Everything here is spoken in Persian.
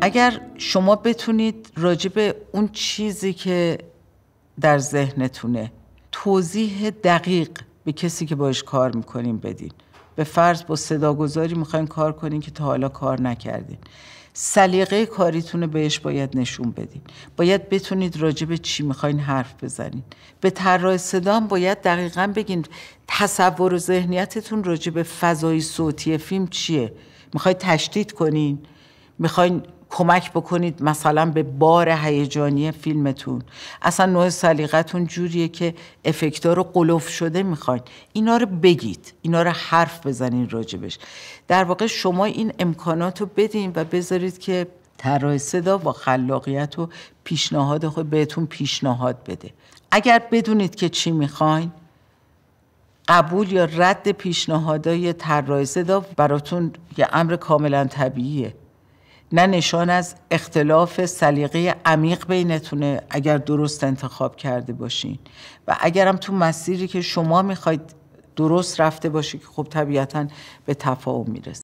اگر شما بتونید راجب اون چیزی که در ذهنتونه توضیح دقیق به کسی که باش کار میکنین بدین به فرض با صداگذاری میخواین کار کنین که تا حالا کار نکردین سلیقه کاریتونه بهش باید نشون بدین باید بتونید راجب چی میخواین حرف بزنین به طراح صدا باید دقیقا بگین تصور و ذهنیتتون راجب فضای صوتی فیلم چیه میخواید تشدید کنین میخواین کمک بکنید مثلا به بار هیجانی فیلمتون اصلا نوع سلیقتون جوریه که افکتار رو قلوف شده میخواین اینا رو بگید اینا رو حرف بزنین راجبش در واقع شما این امکانات رو بدین و بذارید که طراح صدا با خلاقیت و پیشنهاد خود بهتون پیشنهاد بده اگر بدونید که چی میخواین قبول یا رد پیشنهادهای طراح صدا براتون یه امر کاملا طبیعیه نه نشان از اختلاف سلیقه عمیق بینتونه اگر درست انتخاب کرده باشین و اگرم تو مسیری که شما میخواید درست رفته باشی که خب طبیعتا به تفاهم میرسه